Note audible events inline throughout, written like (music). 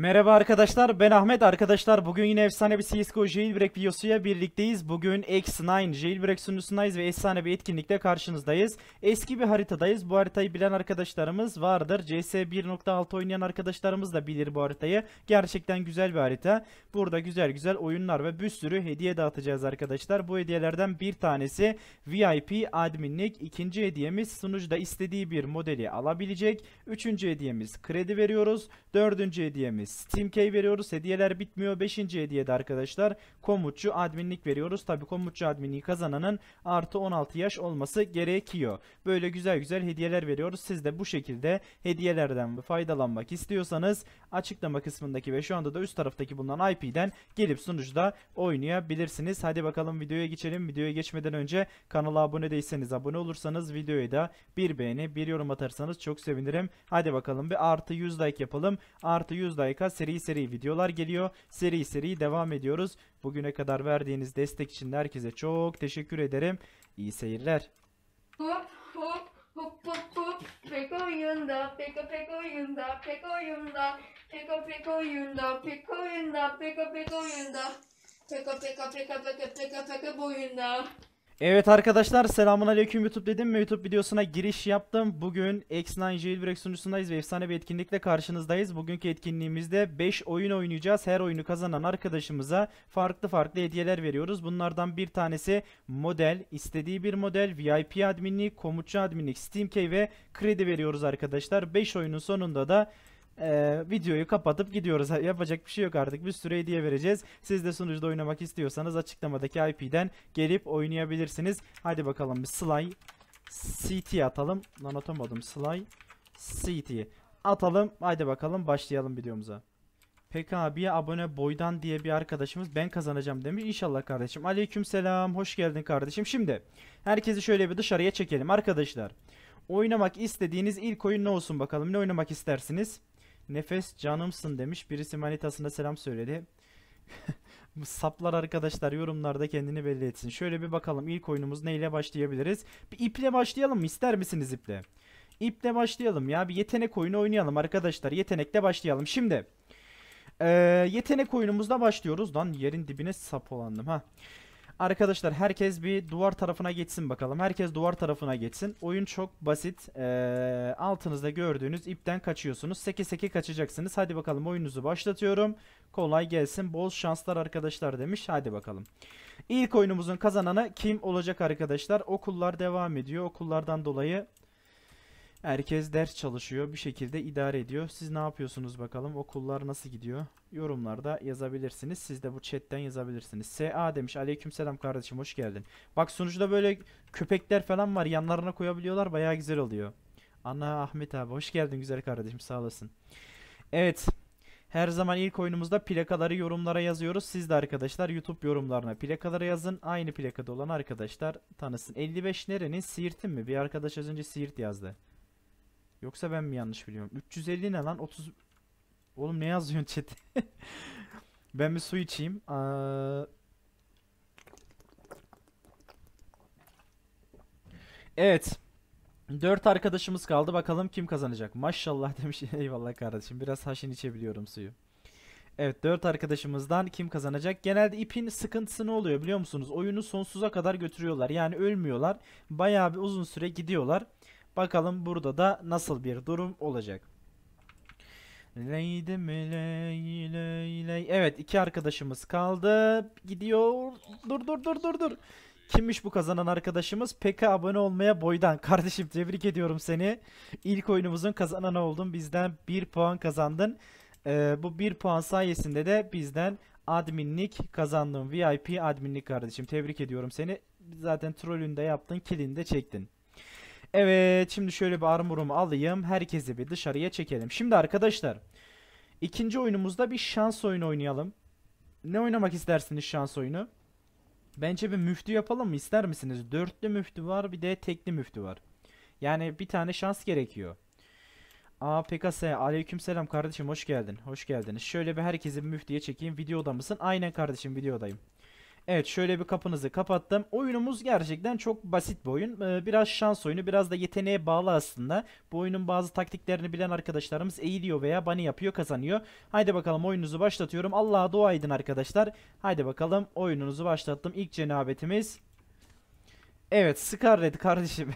Merhaba arkadaşlar ben Ahmet. Arkadaşlar bugün yine efsane bir CSGO jailbreak videosuyla birlikteyiz. Bugün X9 jailbreak sunucusundayız ve efsane bir etkinlikte karşınızdayız. Eski bir haritadayız. Bu haritayı bilen arkadaşlarımız vardır. CS 1.6 oynayan arkadaşlarımız da bilir bu haritayı. Gerçekten güzel bir harita. Burada güzel güzel oyunlar ve bir sürü hediye dağıtacağız arkadaşlar. Bu hediyelerden bir tanesi VIP adminlik. ikinci hediyemiz Sunucu da istediği bir modeli alabilecek. Üçüncü hediyemiz kredi veriyoruz. Dördüncü hediyemiz Steam key veriyoruz. Hediyeler bitmiyor. 5. hediyede arkadaşlar komutçu adminlik veriyoruz. Tabi komutçu adminliği kazananın artı 16 yaş olması gerekiyor. Böyle güzel güzel hediyeler veriyoruz. Siz de bu şekilde hediyelerden faydalanmak istiyorsanız açıklama kısmındaki ve şu anda da üst taraftaki bulunan IP'den gelip sunucuda oynayabilirsiniz. Hadi bakalım videoya geçelim. Videoya geçmeden önce kanala abone değilseniz abone olursanız videoya da bir beğeni bir yorum atarsanız çok sevinirim. Hadi bakalım bir artı 100 like yapalım. Artı 100 like mutlaka seri seri videolar geliyor. Seri seri devam ediyoruz. Bugüne kadar verdiğiniz destek için de herkese çok teşekkür ederim. İyi seyirler. Hop hop hop hop hop pek oyunda pek pek oyunda pek oyunda pek pek oyunda pek oyunda pek pek oyunda pek pek pek pek pek pek boyunda. Evet arkadaşlar selamun YouTube dedim ve YouTube videosuna giriş yaptım. Bugün X9 Jailbreak sunucusundayız ve efsane bir etkinlikle karşınızdayız. Bugünkü etkinliğimizde 5 oyun oynayacağız. Her oyunu kazanan arkadaşımıza farklı farklı hediyeler veriyoruz. Bunlardan bir tanesi model, istediği bir model, VIP adminlik, komutçu adminlik, Steam key ve kredi veriyoruz arkadaşlar. 5 oyunun sonunda da e, videoyu kapatıp gidiyoruz. Yapacak bir şey yok artık. Bir sürü hediye vereceğiz. Siz de sunucuda oynamak istiyorsanız açıklamadaki IP'den gelip oynayabilirsiniz. Hadi bakalım bir Sly CT atalım. Lan atamadım. Sly CT atalım. Hadi bakalım başlayalım videomuza. Peki abiye abone boydan diye bir arkadaşımız ben kazanacağım demiş. İnşallah kardeşim. Aleyküm selam. Hoş geldin kardeşim. Şimdi herkesi şöyle bir dışarıya çekelim arkadaşlar. Oynamak istediğiniz ilk oyun ne olsun bakalım. Ne oynamak istersiniz? Nefes canımsın demiş. Birisi manitasına selam söyledi. (laughs) Saplar arkadaşlar yorumlarda kendini belli etsin. Şöyle bir bakalım ilk oyunumuz neyle başlayabiliriz? Bir iple başlayalım mı? İster misiniz iple? İple başlayalım ya. Bir yetenek oyunu oynayalım arkadaşlar. Yetenekle başlayalım. Şimdi ee, yetenek oyunumuzda başlıyoruz. Lan yerin dibine sap olandım ha. Arkadaşlar herkes bir duvar tarafına geçsin bakalım. Herkes duvar tarafına geçsin. Oyun çok basit. Ee, altınızda gördüğünüz ipten kaçıyorsunuz. Seke seke kaçacaksınız. Hadi bakalım oyununuzu başlatıyorum. Kolay gelsin. Bol şanslar arkadaşlar demiş. Hadi bakalım. İlk oyunumuzun kazananı kim olacak arkadaşlar? Okullar devam ediyor. Okullardan dolayı Herkes ders çalışıyor. Bir şekilde idare ediyor. Siz ne yapıyorsunuz bakalım? Okullar nasıl gidiyor? Yorumlarda yazabilirsiniz. Siz de bu chatten yazabilirsiniz. SA demiş. Aleykümselam kardeşim hoş geldin. Bak sonuçta böyle köpekler falan var. Yanlarına koyabiliyorlar. Bayağı güzel oluyor. Ana Ahmet abi hoş geldin güzel kardeşim sağ olasın. Evet. Her zaman ilk oyunumuzda plakaları yorumlara yazıyoruz. Siz de arkadaşlar YouTube yorumlarına plakaları yazın. Aynı plakada olan arkadaşlar tanısın. 55 nerenin? Siirt'in mi? Bir arkadaş az önce Siirt yazdı. Yoksa ben mi yanlış biliyorum? 350 ne lan? 30... Oğlum ne yazıyorsun chat'e? (laughs) ben bir su içeyim. Aa... Evet. Dört arkadaşımız kaldı. Bakalım kim kazanacak. Maşallah (laughs) demiş. Eyvallah kardeşim. Biraz haşin içebiliyorum suyu. Evet dört arkadaşımızdan kim kazanacak? Genelde ipin sıkıntısı ne oluyor biliyor musunuz? Oyunu sonsuza kadar götürüyorlar. Yani ölmüyorlar. Bayağı bir uzun süre gidiyorlar. Bakalım burada da nasıl bir durum olacak. Leydi mi ley ley ley. Evet iki arkadaşımız kaldı. Gidiyor. Dur dur dur dur dur. Kimmiş bu kazanan arkadaşımız? PK abone olmaya boydan. (laughs) Kardeşim tebrik ediyorum seni. İlk oyunumuzun kazananı oldun. Bizden bir puan kazandın. Ee, bu bir puan sayesinde de bizden adminlik kazandın. VIP adminlik kardeşim. Tebrik ediyorum seni. Zaten trollünü de yaptın. Kilini de çektin. Evet şimdi şöyle bir armurumu alayım. Herkesi bir dışarıya çekelim. Şimdi arkadaşlar ikinci oyunumuzda bir şans oyunu oynayalım. Ne oynamak istersiniz şans oyunu? Bence bir müftü yapalım mı ister misiniz? Dörtlü müftü var bir de tekli müftü var. Yani bir tane şans gerekiyor. Aa PKS aleykümselam kardeşim hoş geldin. Hoş geldiniz. Şöyle bir herkesi bir müftüye çekeyim. Videoda mısın? Aynen kardeşim videodayım. Evet şöyle bir kapınızı kapattım. Oyunumuz gerçekten çok basit bir oyun. Ee, biraz şans oyunu biraz da yeteneğe bağlı aslında. Bu oyunun bazı taktiklerini bilen arkadaşlarımız eğiliyor veya bani yapıyor kazanıyor. Haydi bakalım oyununuzu başlatıyorum. Allah'a dua edin arkadaşlar. Haydi bakalım oyununuzu başlattım. İlk cenabetimiz. Evet Scarlet kardeşim.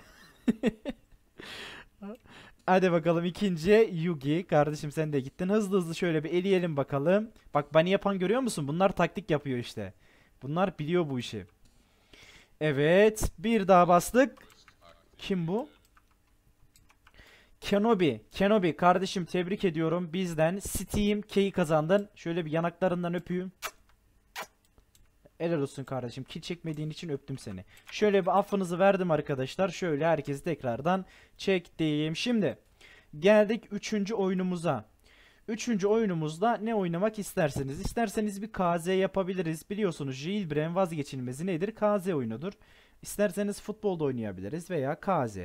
(laughs) Hadi bakalım ikinci Yugi. Kardeşim sen de gittin. Hızlı hızlı şöyle bir eleyelim bakalım. Bak bani yapan görüyor musun? Bunlar taktik yapıyor işte. Bunlar biliyor bu işi. Evet. Bir daha bastık. Kim bu? Kenobi. Kenobi kardeşim tebrik ediyorum. Bizden Steam K'yi kazandın. Şöyle bir yanaklarından öpeyim. Helal olsun kardeşim. Kil çekmediğin için öptüm seni. Şöyle bir affınızı verdim arkadaşlar. Şöyle herkesi tekrardan çektim. Şimdi geldik 3. oyunumuza. Üçüncü oyunumuzda ne oynamak isterseniz. İsterseniz bir KZ yapabiliriz. Biliyorsunuz Jailbreak'in vazgeçilmezi nedir? KZ oyunudur. İsterseniz futbolda oynayabiliriz veya KZ.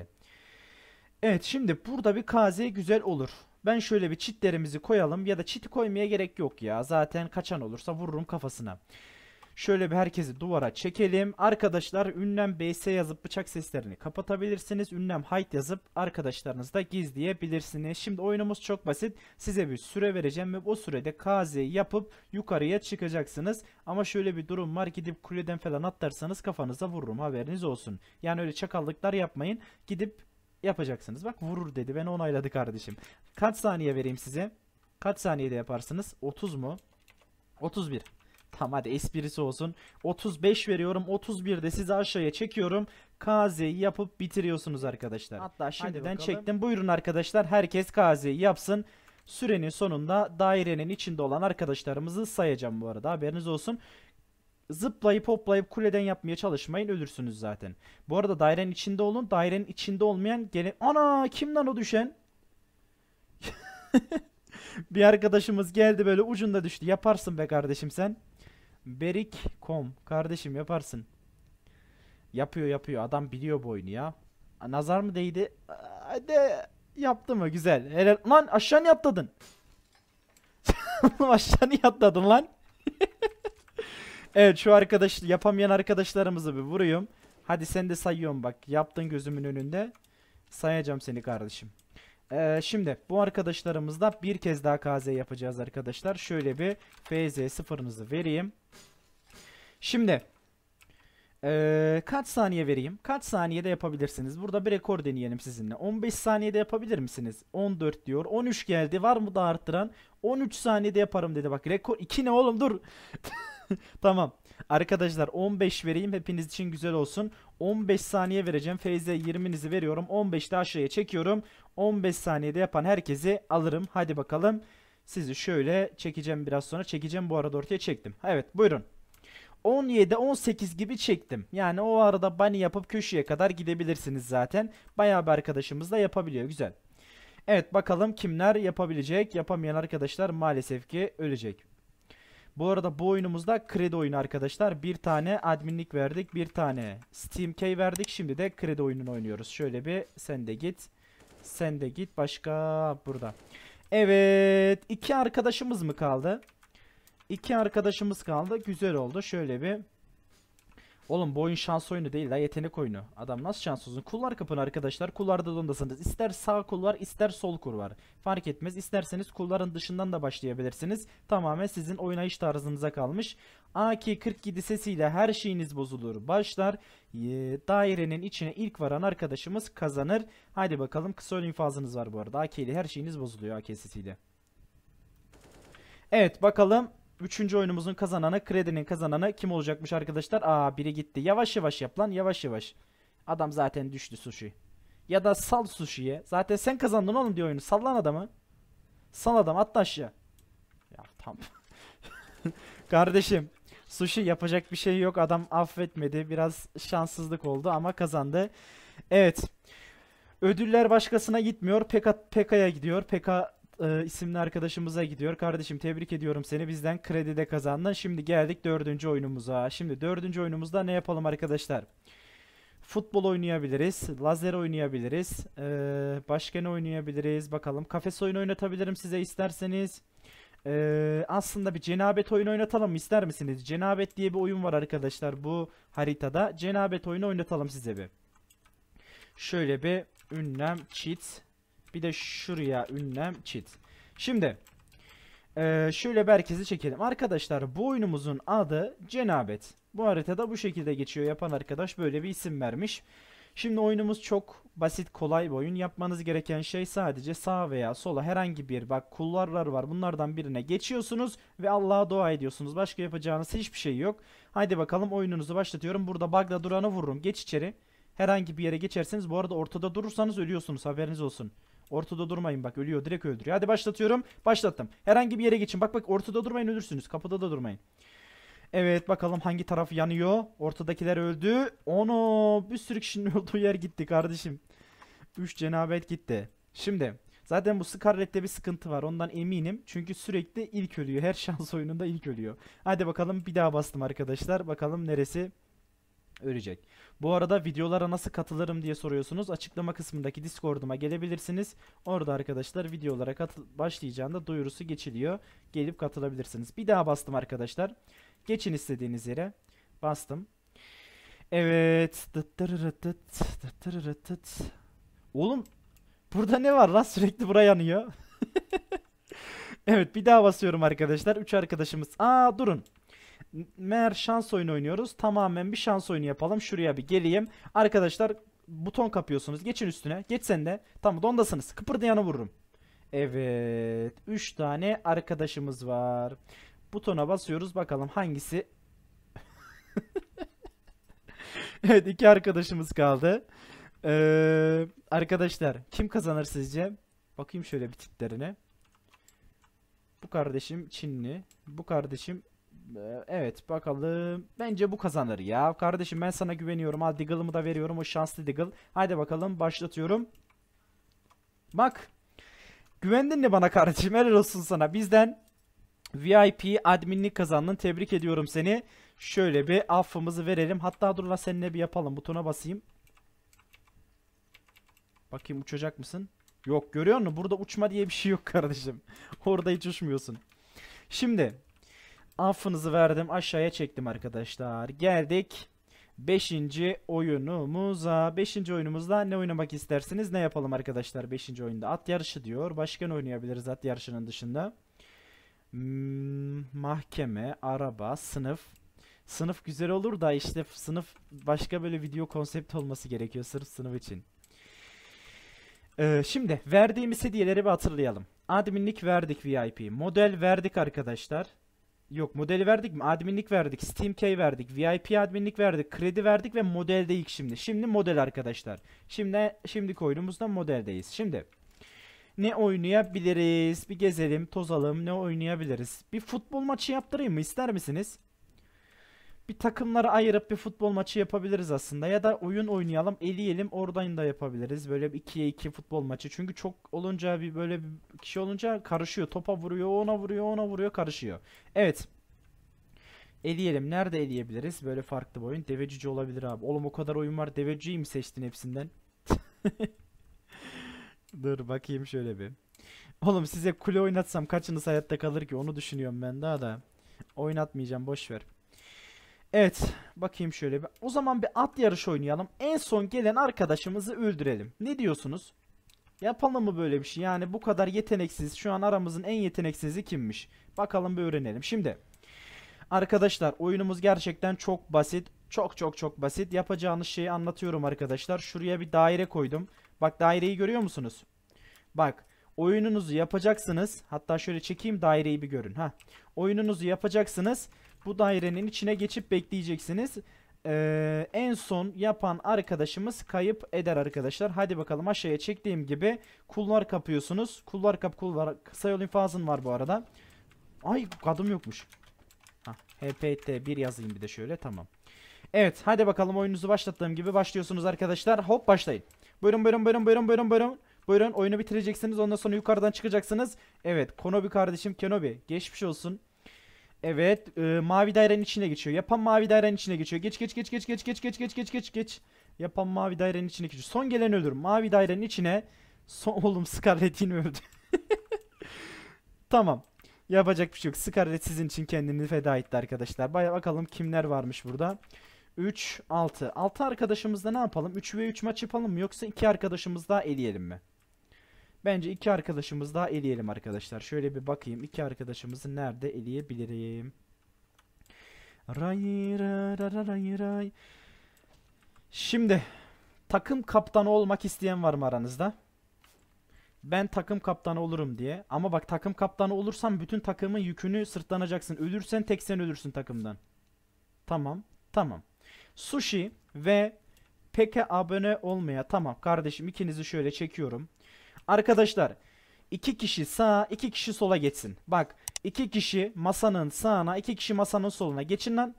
Evet şimdi burada bir KZ güzel olur. Ben şöyle bir çitlerimizi koyalım ya da çiti koymaya gerek yok ya. Zaten kaçan olursa vururum kafasına. Şöyle bir herkesi duvara çekelim. Arkadaşlar ünlem bs yazıp bıçak seslerini kapatabilirsiniz. Ünlem height yazıp arkadaşlarınızda gizleyebilirsiniz. Şimdi oyunumuz çok basit. Size bir süre vereceğim ve o sürede KZ yapıp yukarıya çıkacaksınız. Ama şöyle bir durum var. Gidip kuleden falan atlarsanız kafanıza vururum haberiniz olsun. Yani öyle çakallıklar yapmayın. Gidip yapacaksınız. Bak vurur dedi. Ben onayladı kardeşim. Kaç saniye vereyim size? Kaç saniyede yaparsınız? 30 mu? 31. Tamam hadi esprisi olsun. 35 veriyorum. 31'de sizi aşağıya çekiyorum. KZ'yi yapıp bitiriyorsunuz arkadaşlar. Hatta şimdiden çektim. Buyurun arkadaşlar herkes KZ'yi yapsın. Sürenin sonunda dairenin içinde olan arkadaşlarımızı sayacağım bu arada haberiniz olsun. Zıplayıp hoplayıp kuleden yapmaya çalışmayın ölürsünüz zaten. Bu arada dairenin içinde olun. Dairenin içinde olmayan gene... Ana kimden o düşen? (laughs) bir arkadaşımız geldi böyle ucunda düştü. Yaparsın be kardeşim sen. Berik.com kardeşim yaparsın. Yapıyor yapıyor adam biliyor bu oyunu ya. nazar mı değdi? Hadi yaptı mı güzel. Helal. Lan aşağı niye atladın? (laughs) aşağı niye atladın lan? (laughs) evet şu arkadaş yapamayan arkadaşlarımızı bir vurayım. Hadi sen de sayıyorum bak. Yaptın gözümün önünde. Sayacağım seni kardeşim. Ee, şimdi bu arkadaşlarımızla bir kez daha KZ yapacağız arkadaşlar. Şöyle bir FZ sıfırınızı vereyim. Şimdi ee, kaç saniye vereyim? Kaç saniyede yapabilirsiniz? Burada bir rekor deneyelim sizinle. 15 saniyede yapabilir misiniz? 14 diyor. 13 geldi. Var mı da arttıran? 13 saniyede yaparım dedi. Bak rekor 2 ne oğlum dur. (laughs) tamam. Arkadaşlar 15 vereyim. Hepiniz için güzel olsun. 15 saniye vereceğim. Feyze 20'nizi veriyorum. 15'te aşağıya çekiyorum. 15 saniyede yapan herkesi alırım. Hadi bakalım. Sizi şöyle çekeceğim biraz sonra. Çekeceğim bu arada ortaya çektim. Evet buyurun. 17 18 gibi çektim. Yani o arada bunny yapıp köşeye kadar gidebilirsiniz zaten. Bayağı bir arkadaşımız da yapabiliyor. Güzel. Evet bakalım kimler yapabilecek. Yapamayan arkadaşlar maalesef ki ölecek. Bu arada bu oyunumuzda kredi oyunu arkadaşlar. Bir tane adminlik verdik. Bir tane Steam Key verdik. Şimdi de kredi oyununu oynuyoruz. Şöyle bir sen de git. Sen de git başka burada. Evet. iki arkadaşımız mı kaldı? İki arkadaşımız kaldı. Güzel oldu. Şöyle bir Oğlum bu oyun şans oyunu değil la yetenek oyunu. Adam nasıl şans olsun? Kullar kapın arkadaşlar. Kullarda dondasınız. İster sağ kul var ister sol kul var. Fark etmez. İsterseniz kulların dışından da başlayabilirsiniz. Tamamen sizin oynayış tarzınıza kalmış. AK-47 sesiyle her şeyiniz bozulur. Başlar ee, dairenin içine ilk varan arkadaşımız kazanır. Hadi bakalım kısa oyun fazınız var bu arada. AK ile her şeyiniz bozuluyor AK sesiyle. Evet bakalım Üçüncü oyunumuzun kazananı, kredinin kazananı kim olacakmış arkadaşlar? Aa biri gitti. Yavaş yavaş yap lan. Yavaş yavaş. Adam zaten düştü sushi. Ya da sal sushi'ye. Zaten sen kazandın oğlum diye oyunu. Sallan adamı. Sal adam at aşağı. Ya tam. (laughs) Kardeşim. Sushi yapacak bir şey yok. Adam affetmedi. Biraz şanssızlık oldu ama kazandı. Evet. Ödüller başkasına gitmiyor. Peka Peka'ya gidiyor. Peka e, isimli arkadaşımıza gidiyor. Kardeşim tebrik ediyorum seni bizden kredide kazandın. Şimdi geldik dördüncü oyunumuza. Şimdi dördüncü oyunumuzda ne yapalım arkadaşlar? Futbol oynayabiliriz. Lazer oynayabiliriz. E, başka ne oynayabiliriz? Bakalım kafes oyunu oynatabilirim size isterseniz. Ee, aslında bir cenabet oyunu oynatalım ister misiniz? Cenabet diye bir oyun var arkadaşlar bu haritada. Cenabet oyunu oynatalım size bir. Şöyle bir ünlem cheats bir de şuraya ünlem çit. Şimdi ee, şöyle bir herkesi çekelim. Arkadaşlar bu oyunumuzun adı Cenabet. Bu haritada bu şekilde geçiyor. Yapan arkadaş böyle bir isim vermiş. Şimdi oyunumuz çok basit kolay bir oyun. Yapmanız gereken şey sadece sağ veya sola herhangi bir bak kullarlar var. Bunlardan birine geçiyorsunuz ve Allah'a dua ediyorsunuz. Başka yapacağınız hiçbir şey yok. Haydi bakalım oyununuzu başlatıyorum. Burada bug'da duranı vururum. Geç içeri. Herhangi bir yere geçerseniz bu arada ortada durursanız ölüyorsunuz haberiniz olsun. Ortada durmayın bak ölüyor direkt öldürüyor. Hadi başlatıyorum. Başlattım. Herhangi bir yere geçin. Bak bak ortada durmayın ölürsünüz. Kapıda da durmayın. Evet bakalım hangi taraf yanıyor. Ortadakiler öldü. onu, bir sürü kişinin (laughs) olduğu yer gitti kardeşim. 3 cenabet gitti. Şimdi zaten bu Scarlet'te bir sıkıntı var ondan eminim. Çünkü sürekli ilk ölüyor. Her (laughs) şans oyununda ilk ölüyor. Hadi bakalım bir daha bastım arkadaşlar. Bakalım neresi? ölecek. Bu arada videolara nasıl katılırım diye soruyorsunuz. Açıklama kısmındaki Discord'uma gelebilirsiniz. Orada arkadaşlar videolara başlayacağında duyurusu geçiliyor. Gelip katılabilirsiniz. Bir daha bastım arkadaşlar. Geçin istediğiniz yere. Bastım. Evet. Oğlum burada ne var lan sürekli buraya yanıyor. (laughs) evet bir daha basıyorum arkadaşlar. Üç arkadaşımız. Aa durun. Meğer şans oyunu oynuyoruz. Tamamen bir şans oyunu yapalım. Şuraya bir geleyim. Arkadaşlar buton kapıyorsunuz. Geçin üstüne. Geç sen de. Tamam dondasınız. Kıpırdayanı vururum. Evet. 3 tane arkadaşımız var. Butona basıyoruz. Bakalım hangisi? (laughs) evet iki arkadaşımız kaldı. Ee, arkadaşlar kim kazanır sizce? Bakayım şöyle bir tiplerine. Bu kardeşim Çinli. Bu kardeşim ee, evet bakalım. Bence bu kazanır ya. Kardeşim ben sana güveniyorum. Al Diggle'ımı da veriyorum. O şanslı Diggle. Haydi bakalım başlatıyorum. Bak. Güvendin mi bana kardeşim? Helal olsun sana. Bizden VIP adminlik kazandın. Tebrik ediyorum seni. Şöyle bir affımızı verelim. Hatta dur la seninle bir yapalım. Butona basayım. Bakayım uçacak mısın? Yok görüyor musun? Burada uçma diye bir şey yok kardeşim. (laughs) Orada hiç uçmuyorsun. Şimdi affınızı verdim aşağıya çektim arkadaşlar. Geldik 5. oyunumuza. 5. oyunumuzda ne oynamak istersiniz ne yapalım arkadaşlar 5. oyunda? At yarışı diyor. Başka ne oynayabiliriz at yarışının dışında? Hmm, mahkeme, araba, sınıf. Sınıf güzel olur da işte sınıf başka böyle video konsept olması gerekiyor sırf sınıf için. Ee, şimdi verdiğimiz hediyeleri bir hatırlayalım. Adminlik verdik VIP. Model verdik arkadaşlar. Yok modeli verdik mi? Adminlik verdik, Steam key verdik, VIP adminlik verdik, kredi verdik ve modelde şimdi. Şimdi model arkadaşlar. Şimdi şimdi oyunumuzda modeldeyiz. Şimdi ne oynayabiliriz? Bir gezelim, tozalım, ne oynayabiliriz? Bir futbol maçı yaptırayım mı? İster misiniz? bir takımları ayırıp bir futbol maçı yapabiliriz aslında. Ya da oyun oynayalım, eleyelim, oradan da yapabiliriz. Böyle bir 2'ye 2 futbol maçı. Çünkü çok olunca bir böyle bir kişi olunca karışıyor. Topa vuruyor, ona vuruyor, ona vuruyor, karışıyor. Evet. Eleyelim. Nerede eleyebiliriz? Böyle farklı bir oyun. Devecici olabilir abi. Oğlum o kadar oyun var. Deveciyi mi seçtin hepsinden? (laughs) Dur bakayım şöyle bir. Oğlum size kule oynatsam kaçınız hayatta kalır ki onu düşünüyorum ben daha da. Oynatmayacağım boş ver. Evet bakayım şöyle O zaman bir at yarışı oynayalım. En son gelen arkadaşımızı öldürelim. Ne diyorsunuz? Yapalım mı böyle bir şey? Yani bu kadar yeteneksiz. Şu an aramızın en yeteneksizi kimmiş? Bakalım bir öğrenelim. Şimdi arkadaşlar oyunumuz gerçekten çok basit. Çok çok çok basit. Yapacağınız şeyi anlatıyorum arkadaşlar. Şuraya bir daire koydum. Bak daireyi görüyor musunuz? Bak oyununuzu yapacaksınız. Hatta şöyle çekeyim daireyi bir görün. ha. Oyununuzu yapacaksınız. Bu dairenin içine geçip bekleyeceksiniz. Ee, en son yapan arkadaşımız kayıp eder arkadaşlar. Hadi bakalım aşağıya çektiğim gibi kullar kapıyorsunuz. Kullar kap kullar. Kısa yol infazın var bu arada. Ay kadın yokmuş. HPT 1 yazayım bir de şöyle tamam. Evet hadi bakalım oyununuzu başlattığım gibi başlıyorsunuz arkadaşlar. Hop başlayın. Buyurun buyurun buyurun buyurun buyurun buyurun. Buyurun oyunu bitireceksiniz ondan sonra yukarıdan çıkacaksınız. Evet Konobi kardeşim Kenobi geçmiş olsun. Evet. E, mavi dairenin içine geçiyor. Yapan mavi dairenin içine geçiyor. Geç geç geç geç geç geç geç geç geç geç geç. Yapan mavi dairenin içine geçiyor. Son gelen ölür. Mavi dairenin içine son (laughs) oğlum Scarlet öldü. (laughs) tamam. Yapacak bir şey yok. Scarlet sizin için kendini feda etti arkadaşlar. Baya bakalım kimler varmış burada. 3 6. 6 arkadaşımızda ne yapalım? 3 ve 3 maç yapalım mı yoksa 2 arkadaşımız daha eleyelim mi? Bence iki arkadaşımız daha eleyelim arkadaşlar. Şöyle bir bakayım. iki arkadaşımızı nerede eleyebilirim? Ray ray ray ray. Şimdi takım kaptanı olmak isteyen var mı aranızda? Ben takım kaptanı olurum diye. Ama bak takım kaptanı olursan bütün takımın yükünü sırtlanacaksın. Ölürsen tek sen ölürsün takımdan. Tamam. Tamam. Sushi ve peke abone olmaya. Tamam kardeşim ikinizi şöyle çekiyorum. Arkadaşlar iki kişi sağa iki kişi sola geçsin. Bak iki kişi masanın sağına iki kişi masanın soluna geçin lan.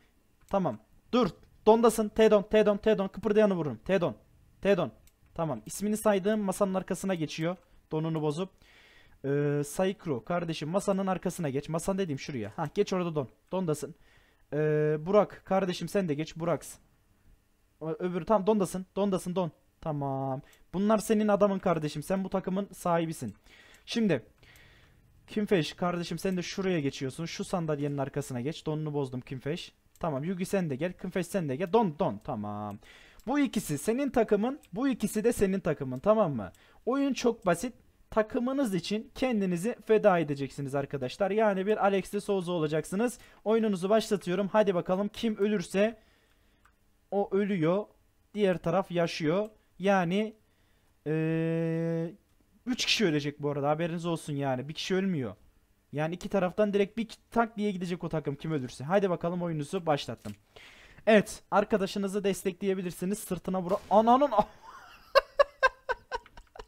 Tamam. Dur. Dondasın. Tedon. Tedon. Tedon. Kıpırdayanı vururum. Tedon. Tedon. Tamam. İsmini saydığım masanın arkasına geçiyor. Donunu bozup. Ee, Saykro kardeşim masanın arkasına geç. Masan dediğim şuraya. Hah geç orada don. Dondasın. Ee, Burak kardeşim sen de geç. Buraks. Öbürü tam dondasın. Dondasın don. Tamam. Bunlar senin adamın kardeşim. Sen bu takımın sahibisin. Şimdi Kimfeş kardeşim sen de şuraya geçiyorsun. Şu sandalyenin arkasına geç. Donunu bozdum Kimfeş. Tamam Yugi sen de gel. Kimfeş sen de gel. Don don. Tamam. Bu ikisi senin takımın. Bu ikisi de senin takımın. Tamam mı? Oyun çok basit. Takımınız için kendinizi feda edeceksiniz arkadaşlar. Yani bir Alex de Souza olacaksınız. Oyununuzu başlatıyorum. Hadi bakalım kim ölürse o ölüyor. Diğer taraf yaşıyor. Yani 3 ee, üç kişi ölecek bu arada haberiniz olsun yani. Bir kişi ölmüyor. Yani iki taraftan direkt bir tak diye gidecek o takım kim ölürse. Haydi bakalım oyununuzu başlattım. Evet arkadaşınızı destekleyebilirsiniz. Sırtına vura... Ananın...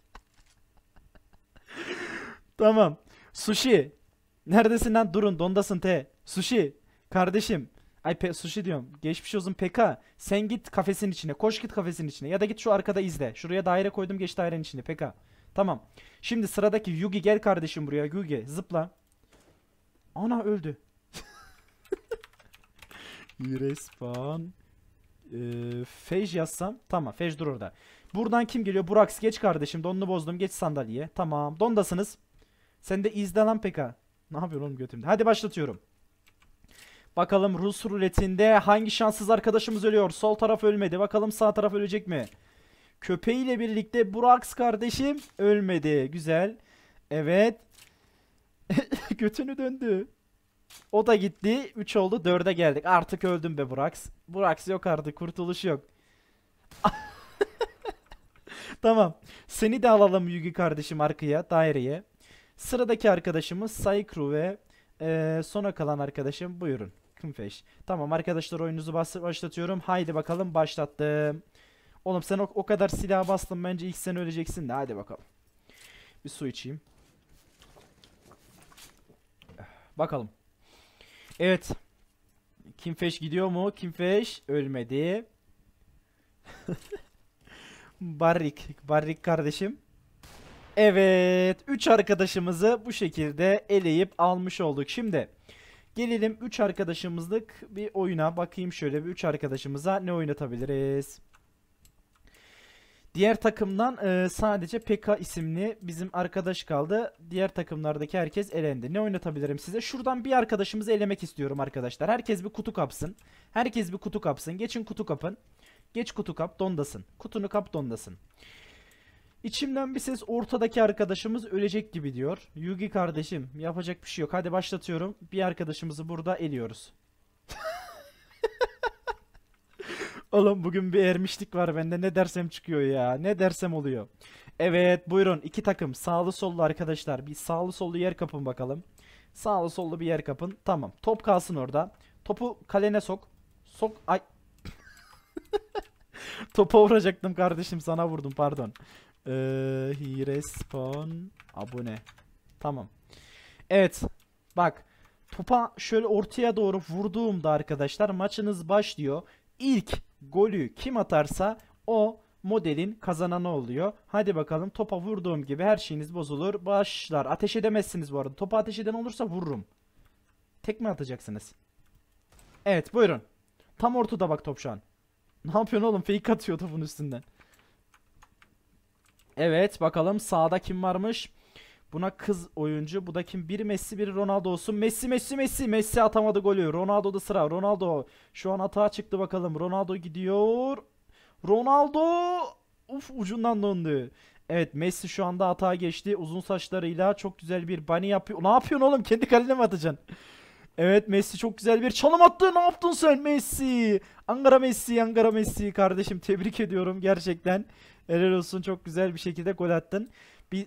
(laughs) tamam. Sushi. Neredesin lan? Durun dondasın te. Sushi. Kardeşim. Ay pe, sushi diyorum. Geçmiş olsun PK. Sen git kafesin içine. Koş git kafesin içine. Ya da git şu arkada izle. Şuraya daire koydum geç dairenin içine PK. Tamam. Şimdi sıradaki Yugi gel kardeşim buraya. Yugi zıpla. Ana öldü. (laughs) Respawn. Ee, Fej yazsam. Tamam Fej dur orada. Buradan kim geliyor? Buraks geç kardeşim. Donunu bozdum. Geç sandalyeye. Tamam. Dondasınız. Sen de izle lan PK. Ne yapıyorsun oğlum götümde? Hadi başlatıyorum. Bakalım Rus ruletinde hangi şanssız arkadaşımız ölüyor? Sol taraf ölmedi. Bakalım sağ taraf ölecek mi? Köpeğiyle birlikte Burak kardeşim ölmedi. Güzel. Evet. (laughs) Götünü döndü. O da gitti. 3 oldu. 4'e geldik. Artık öldüm be Burak. Burak yok artık. Kurtuluş yok. (laughs) tamam. Seni de alalım Yugi kardeşim arkaya. Daireye. Sıradaki arkadaşımız Saikru ve e, sona kalan arkadaşım buyurun. Kınfeş. Tamam arkadaşlar oyununuzu başlatıyorum. Haydi bakalım başlattım. Oğlum sen o, o kadar silah bastın bence ilk sen öleceksin de hadi bakalım. Bir su içeyim. Bakalım. Evet. Kimfeş gidiyor mu? Kimfeş ölmedi. (laughs) Barrik. Barrik kardeşim. Evet. 3 arkadaşımızı bu şekilde eleyip almış olduk. Şimdi... Gelelim 3 arkadaşımızlık bir oyuna. Bakayım şöyle bir 3 arkadaşımıza ne oynatabiliriz. Diğer takımdan e, sadece PK isimli bizim arkadaş kaldı. Diğer takımlardaki herkes elendi. Ne oynatabilirim size? Şuradan bir arkadaşımızı elemek istiyorum arkadaşlar. Herkes bir kutu kapsın. Herkes bir kutu kapsın. Geçin kutu kapın. Geç kutu kap dondasın. Kutunu kap dondasın. İçimden bir ses ortadaki arkadaşımız ölecek gibi diyor. Yugi kardeşim yapacak bir şey yok. Hadi başlatıyorum. Bir arkadaşımızı burada eliyoruz. (laughs) Oğlum bugün bir ermişlik var bende. Ne dersem çıkıyor ya. Ne dersem oluyor. Evet buyurun iki takım sağlı sollu arkadaşlar. Bir sağlı sollu yer kapın bakalım. Sağlı sollu bir yer kapın. Tamam. Top kalsın orada. Topu kalene sok. Sok. Ay. (laughs) Topa vuracaktım kardeşim sana vurdum pardon. Ee, respawn abone. Tamam. Evet. Bak. Topa şöyle ortaya doğru vurduğumda arkadaşlar maçınız başlıyor. İlk golü kim atarsa o modelin kazananı oluyor. Hadi bakalım topa vurduğum gibi her şeyiniz bozulur. Başlar. Ateş edemezsiniz bu arada. Topa ateş eden olursa vururum. Tekme atacaksınız. Evet buyurun. Tam ortada bak top şu an. Ne yapıyorsun oğlum? Fake atıyor topun üstünden. Evet bakalım sağda kim varmış? Buna kız oyuncu. Bu da kim? Bir Messi bir Ronaldo olsun. Messi Messi Messi. Messi atamadı golü. Ronaldo da sıra. Ronaldo şu an atağa çıktı bakalım. Ronaldo gidiyor. Ronaldo uf ucundan döndü. Evet Messi şu anda hata geçti. Uzun saçlarıyla çok güzel bir bani yapıyor. Ne yapıyorsun oğlum? Kendi kalene mi atacaksın? Evet Messi çok güzel bir çalım attı. Ne yaptın sen Messi? Ankara Messi, Ankara Messi kardeşim tebrik ediyorum gerçekten. Helal olsun çok güzel bir şekilde gol attın. Bir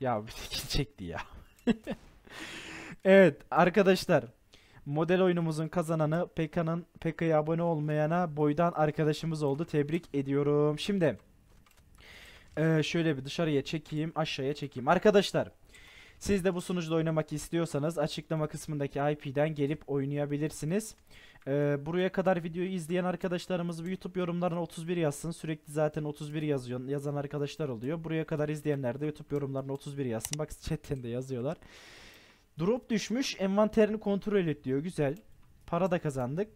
Ya bir çekti ya. (laughs) evet arkadaşlar. Model oyunumuzun kazananı Peka'nın Peka'ya abone olmayana boydan arkadaşımız oldu. Tebrik ediyorum. Şimdi ee, şöyle bir dışarıya çekeyim, aşağıya çekeyim. Arkadaşlar siz de bu sunucuda oynamak istiyorsanız açıklama kısmındaki IP'den gelip oynayabilirsiniz. Ee, buraya kadar videoyu izleyen arkadaşlarımız YouTube yorumlarına 31 yazsın. Sürekli zaten 31 yazıyor, yazan arkadaşlar oluyor. Buraya kadar izleyenler de YouTube yorumlarına 31 yazsın. Bak chatten de yazıyorlar. Drop düşmüş envanterini kontrol et diyor. Güzel. Para da kazandık.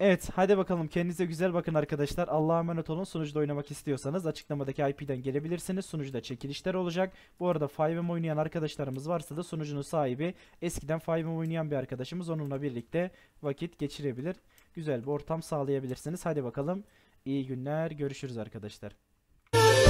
Evet hadi bakalım kendinize güzel bakın arkadaşlar. Allah'a emanet olun. Sunucuda oynamak istiyorsanız açıklamadaki IP'den gelebilirsiniz. Sunucuda çekilişler olacak. Bu arada 5M oynayan arkadaşlarımız varsa da sunucunun sahibi eskiden 5M oynayan bir arkadaşımız onunla birlikte vakit geçirebilir. Güzel bir ortam sağlayabilirsiniz. Hadi bakalım. İyi günler. Görüşürüz arkadaşlar.